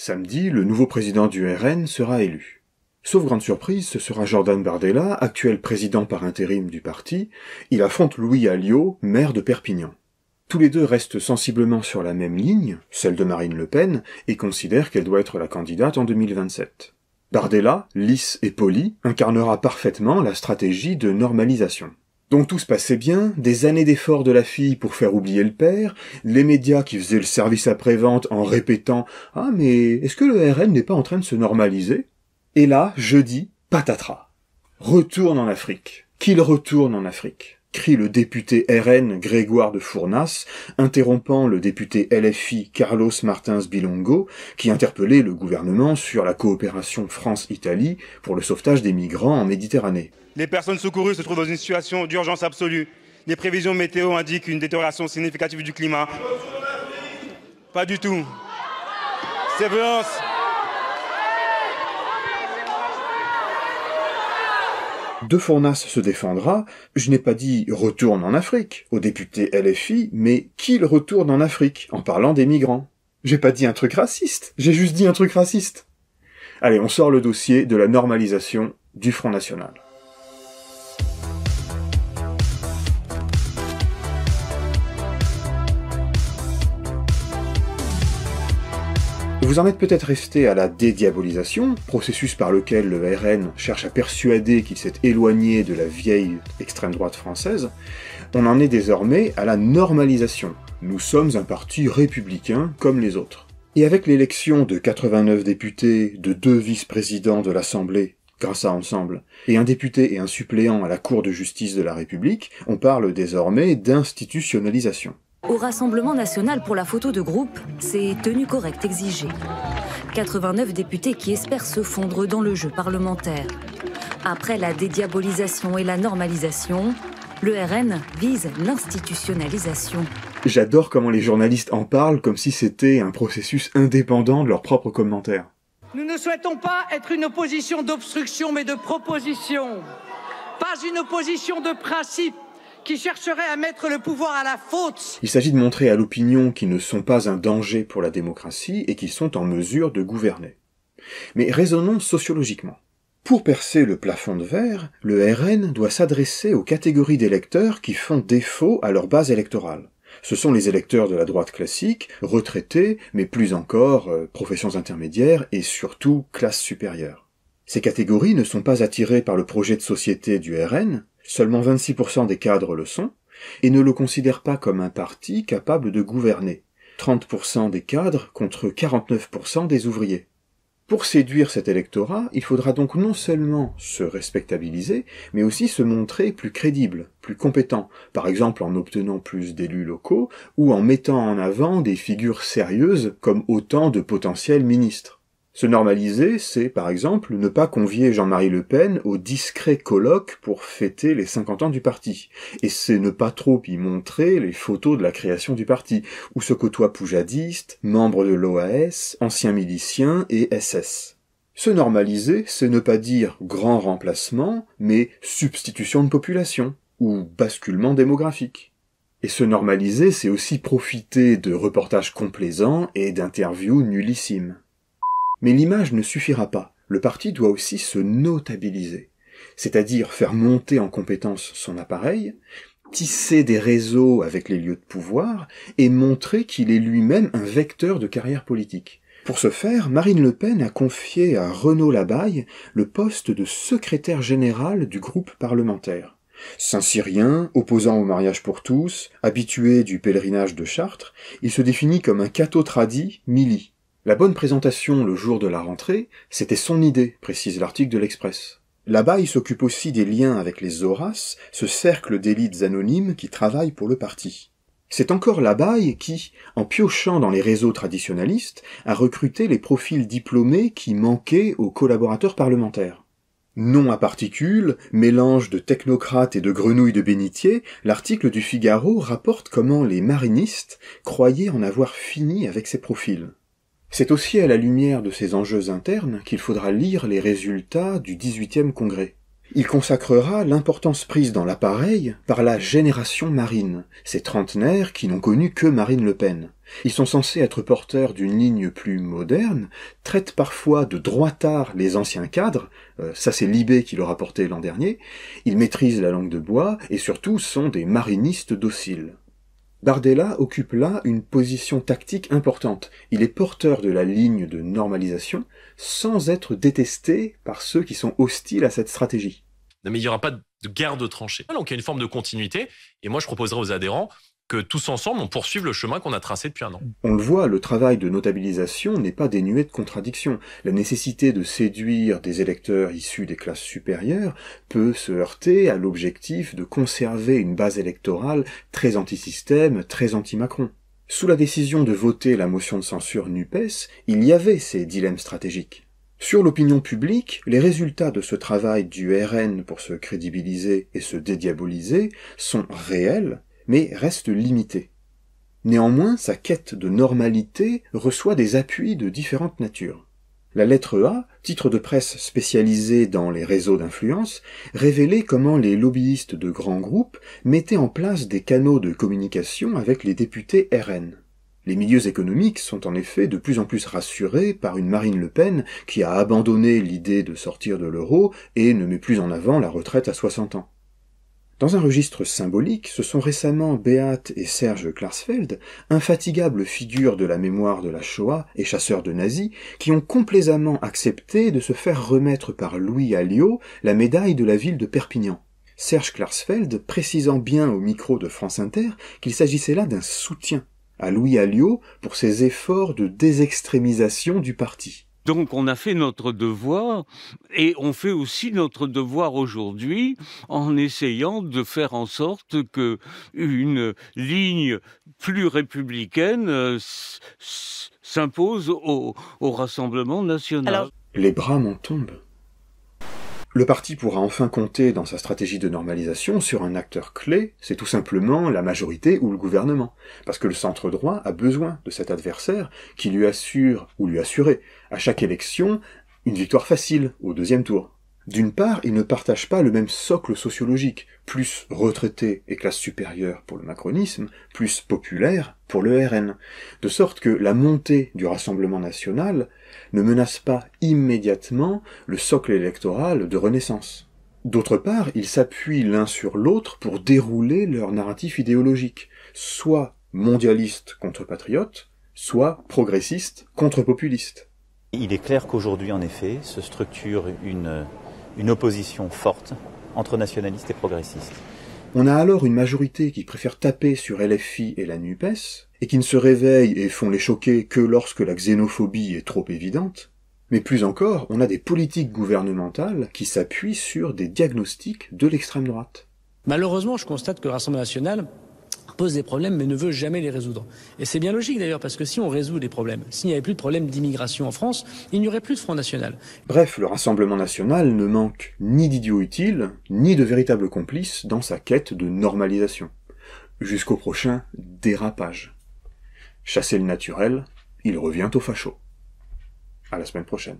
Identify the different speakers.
Speaker 1: Samedi, le nouveau président du RN sera élu. Sauf grande surprise, ce sera Jordan Bardella, actuel président par intérim du parti. Il affronte Louis Alliot, maire de Perpignan. Tous les deux restent sensiblement sur la même ligne, celle de Marine Le Pen, et considèrent qu'elle doit être la candidate en 2027. Bardella, lisse et poli, incarnera parfaitement la stratégie de normalisation. Donc tout se passait bien, des années d'efforts de la fille pour faire oublier le père, les médias qui faisaient le service après-vente en répétant « Ah mais est-ce que le RN n'est pas en train de se normaliser ?» Et là, jeudi, patatras. Retourne en Afrique. Qu'il retourne en Afrique crie le député RN Grégoire de Fournas, interrompant le député LFI Carlos Martins Bilongo, qui interpellait le gouvernement sur la coopération France-Italie pour le sauvetage des migrants en Méditerranée. Les personnes secourues se trouvent dans une situation d'urgence absolue. Les prévisions météo indiquent une détérioration significative du climat. Pas du tout. C'est De Fournas se défendra, je n'ai pas dit retourne en Afrique au député LFI, mais qu'il retourne en Afrique en parlant des migrants. J'ai pas dit un truc raciste, j'ai juste dit un truc raciste. Allez, on sort le dossier de la normalisation du Front National. Vous en êtes peut-être resté à la dédiabolisation, processus par lequel le RN cherche à persuader qu'il s'est éloigné de la vieille extrême droite française. On en est désormais à la normalisation. Nous sommes un parti républicain comme les autres. Et avec l'élection de 89 députés, de deux vice-présidents de l'Assemblée, grâce à Ensemble, et un député et un suppléant à la Cour de justice de la République, on parle désormais d'institutionnalisation. Au Rassemblement national pour la photo de groupe, c'est tenue correcte exigée. 89 députés qui espèrent se fondre dans le jeu parlementaire. Après la dédiabolisation et la normalisation, le RN vise l'institutionnalisation. J'adore comment les journalistes en parlent comme si c'était un processus indépendant de leurs propres commentaires. Nous ne souhaitons pas être une opposition d'obstruction mais de proposition. Pas une opposition de principe, qui chercherait à mettre le pouvoir à la faute. Il s'agit de montrer à l'opinion qu'ils ne sont pas un danger pour la démocratie et qu'ils sont en mesure de gouverner. Mais raisonnons sociologiquement. Pour percer le plafond de verre, le RN doit s'adresser aux catégories d'électeurs qui font défaut à leur base électorale. Ce sont les électeurs de la droite classique, retraités, mais plus encore euh, professions intermédiaires et surtout classes supérieures. Ces catégories ne sont pas attirées par le projet de société du RN, seulement 26% des cadres le sont, et ne le considèrent pas comme un parti capable de gouverner. 30% des cadres contre 49% des ouvriers. Pour séduire cet électorat, il faudra donc non seulement se respectabiliser, mais aussi se montrer plus crédible, plus compétent, par exemple en obtenant plus d'élus locaux ou en mettant en avant des figures sérieuses comme autant de potentiels ministres. Se normaliser, c'est par exemple ne pas convier Jean-Marie Le Pen au discret colloque pour fêter les 50 ans du parti, et c'est ne pas trop y montrer les photos de la création du parti, où se côtoient poujadistes, membres de l'OAS, anciens miliciens et SS. Se normaliser, c'est ne pas dire grand remplacement, mais substitution de population, ou basculement démographique. Et se normaliser, c'est aussi profiter de reportages complaisants et d'interviews nullissimes. Mais l'image ne suffira pas. Le parti doit aussi se notabiliser, c'est-à-dire faire monter en compétence son appareil, tisser des réseaux avec les lieux de pouvoir et montrer qu'il est lui-même un vecteur de carrière politique. Pour ce faire, Marine Le Pen a confié à Renaud Labaille le poste de secrétaire général du groupe parlementaire. Saint-Cyrien, opposant au mariage pour tous, habitué du pèlerinage de Chartres, il se définit comme un catho tradit mili, la bonne présentation le jour de la rentrée, c'était son idée, précise l'article de l'Express. là s'occupe aussi des liens avec les Horaces, ce cercle d'élites anonymes qui travaillent pour le parti. C'est encore Labaille qui, en piochant dans les réseaux traditionnalistes, a recruté les profils diplômés qui manquaient aux collaborateurs parlementaires. Non à particules, mélange de technocrates et de grenouilles de bénitier, l'article du Figaro rapporte comment les marinistes croyaient en avoir fini avec ces profils. C'est aussi à la lumière de ces enjeux internes qu'il faudra lire les résultats du 18e congrès. Il consacrera l'importance prise dans l'appareil par la génération marine, ces trentenaires qui n'ont connu que Marine Le Pen. Ils sont censés être porteurs d'une ligne plus moderne, traitent parfois de tard les anciens cadres, euh, ça c'est Libé qui leur a porté l'an dernier, ils maîtrisent la langue de bois et surtout sont des marinistes dociles. Bardella occupe là une position tactique importante. Il est porteur de la ligne de normalisation sans être détesté par ceux qui sont hostiles à cette stratégie. Non mais il n'y aura pas de garde de tranchées. Donc ah il y a une forme de continuité. Et moi, je proposerai aux adhérents que tous ensemble, on poursuive le chemin qu'on a tracé depuis un an. On le voit, le travail de notabilisation n'est pas dénué de contradictions. La nécessité de séduire des électeurs issus des classes supérieures peut se heurter à l'objectif de conserver une base électorale très anti-système, très anti-Macron. Sous la décision de voter la motion de censure NUPES, il y avait ces dilemmes stratégiques. Sur l'opinion publique, les résultats de ce travail du RN pour se crédibiliser et se dédiaboliser sont réels mais reste limitée. Néanmoins, sa quête de normalité reçoit des appuis de différentes natures. La lettre A, titre de presse spécialisé dans les réseaux d'influence, révélait comment les lobbyistes de grands groupes mettaient en place des canaux de communication avec les députés RN. Les milieux économiques sont en effet de plus en plus rassurés par une Marine Le Pen qui a abandonné l'idée de sortir de l'euro et ne met plus en avant la retraite à 60 ans. Dans un registre symbolique, ce sont récemment Beat et Serge Klarsfeld, infatigables figures de la mémoire de la Shoah et chasseurs de nazis, qui ont complaisamment accepté de se faire remettre par Louis Alliot la médaille de la ville de Perpignan. Serge Klarsfeld précisant bien au micro de France Inter qu'il s'agissait là d'un soutien à Louis Alliot pour ses efforts de désextrémisation du parti. Donc on a fait notre devoir et on fait aussi notre devoir aujourd'hui en essayant de faire en sorte que une ligne plus républicaine euh, s'impose au, Rassemblement national. Les bras m'en tombent. Le parti pourra enfin compter dans sa stratégie de normalisation sur un acteur clé, c'est tout simplement la majorité ou le gouvernement, parce que le centre droit a besoin de cet adversaire qui lui assure ou lui assurait à chaque élection une victoire facile au deuxième tour. D'une part, il ne partage pas le même socle sociologique, plus retraité et classe supérieure pour le macronisme, plus populaire pour le RN, de sorte que la montée du Rassemblement national ne menace pas immédiatement le socle électoral de Renaissance. D'autre part, ils s'appuient l'un sur l'autre pour dérouler leur narratif idéologique, soit mondialiste contre patriote, soit progressiste contre populiste. Il est clair qu'aujourd'hui, en effet, se structure une, une opposition forte entre nationalistes et progressistes. On a alors une majorité qui préfère taper sur LFI et la NUPES, et qui ne se réveillent et font les choquer que lorsque la xénophobie est trop évidente. Mais plus encore, on a des politiques gouvernementales qui s'appuient sur des diagnostics de l'extrême droite. Malheureusement, je constate que le Rassemblement national pose des problèmes mais ne veut jamais les résoudre. Et c'est bien logique d'ailleurs parce que si on résout les problèmes, s'il n'y avait plus de problème d'immigration en France, il n'y aurait plus de Front National. Bref, le Rassemblement National ne manque ni d'idiots utile, ni de véritables complices dans sa quête de normalisation. Jusqu'au prochain dérapage. Chasser le naturel, il revient au facho. À la semaine prochaine.